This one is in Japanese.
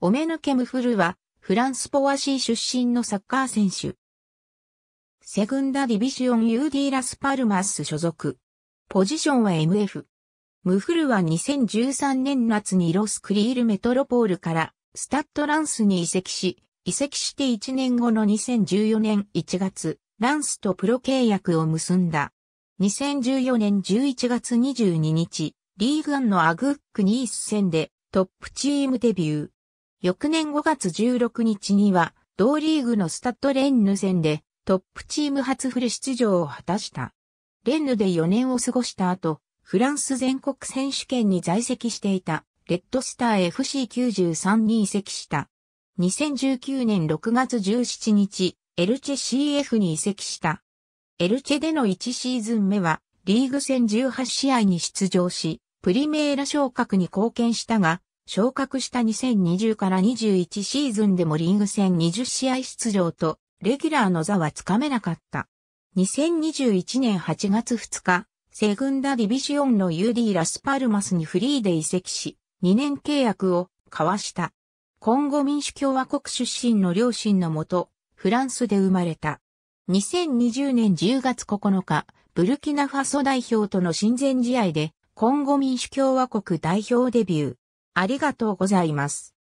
オメヌケムフルは、フランスポワシー出身のサッカー選手。セグンダディビシオン UD ラスパルマス所属。ポジションは MF。ムフルは2013年夏にロスクリールメトロポールからスタッドランスに移籍し、移籍して1年後の2014年1月、ランスとプロ契約を結んだ。2014年11月22日、リーグアンのアグックニース戦でトップチームデビュー。翌年5月16日には、同リーグのスタッドレンヌ戦で、トップチーム初フル出場を果たした。レンヌで4年を過ごした後、フランス全国選手権に在籍していた、レッドスター FC93 に移籍した。2019年6月17日、エルチェ CF に移籍した。エルチェでの1シーズン目は、リーグ戦18試合に出場し、プリメーラ昇格に貢献したが、昇格した2020から21シーズンでもリーグ戦20試合出場と、レギュラーの座はつかめなかった。2021年8月2日、セグンダディビジオンの UD ラスパルマスにフリーで移籍し、2年契約を交わした。今後民主共和国出身の両親のもと、フランスで生まれた。2020年10月9日、ブルキナファソ代表との親善試合で、今後民主共和国代表デビュー。ありがとうございます。